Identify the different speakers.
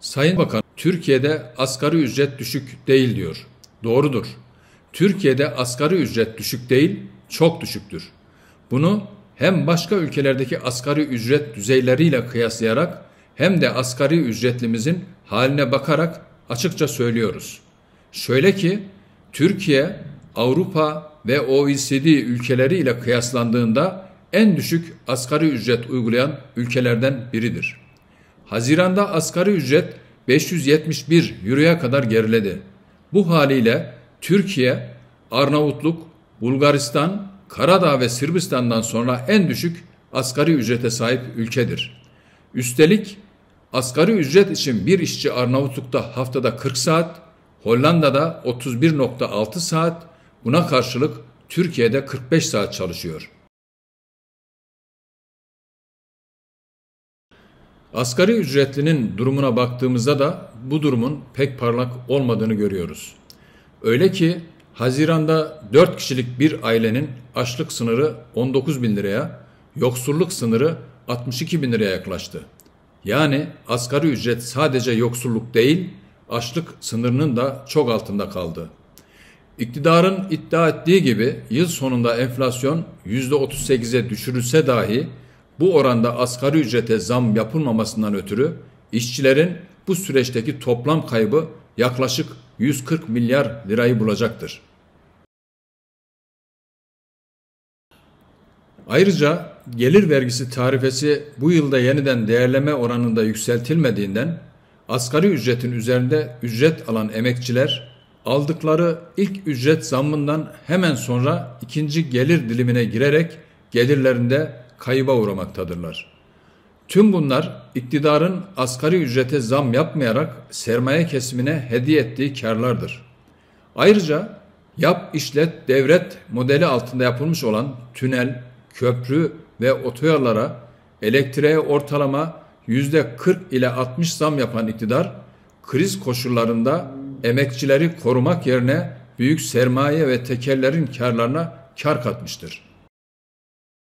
Speaker 1: Sayın Bakan, Türkiye'de asgari ücret düşük değil diyor. Doğrudur. Türkiye'de asgari ücret düşük değil, çok düşüktür. Bunu hem başka ülkelerdeki asgari ücret düzeyleriyle kıyaslayarak hem de asgari ücretlimizin haline bakarak açıkça söylüyoruz. Şöyle ki Türkiye Avrupa ve OECD ülkeleri ile kıyaslandığında en düşük asgari ücret uygulayan ülkelerden biridir. Haziranda asgari ücret 571 euroya kadar geriledi. Bu haliyle Türkiye, Arnavutluk, Bulgaristan, Karadağ ve Sırbistan'dan sonra en düşük asgari ücrete sahip ülkedir. Üstelik asgari ücret için bir işçi Arnavutluk'ta haftada 40 saat, Hollanda'da 31.6 saat, buna karşılık Türkiye'de 45 saat çalışıyor.'' Asgari ücretlinin durumuna baktığımızda da bu durumun pek parlak olmadığını görüyoruz. Öyle ki Haziran'da 4 kişilik bir ailenin açlık sınırı 19 bin liraya, yoksulluk sınırı 62 bin liraya yaklaştı. Yani asgari ücret sadece yoksulluk değil, açlık sınırının da çok altında kaldı. İktidarın iddia ettiği gibi yıl sonunda enflasyon %38'e düşürülse dahi bu oranda asgari ücrete zam yapılmamasından ötürü işçilerin bu süreçteki toplam kaybı yaklaşık 140 milyar lirayı bulacaktır. Ayrıca gelir vergisi tarifesi bu yılda yeniden değerleme oranında yükseltilmediğinden asgari ücretin üzerinde ücret alan emekçiler aldıkları ilk ücret zammından hemen sonra ikinci gelir dilimine girerek gelirlerinde kayıba uğramaktadırlar. Tüm bunlar iktidarın asgari ücrete zam yapmayarak sermaye kesimine hediye ettiği karlardır. Ayrıca yap işlet devret modeli altında yapılmış olan tünel, köprü ve otoyollara elektriğe ortalama %40 ile 60 zam yapan iktidar kriz koşullarında emekçileri korumak yerine büyük sermaye ve tekerlerin karlarına kar katmıştır.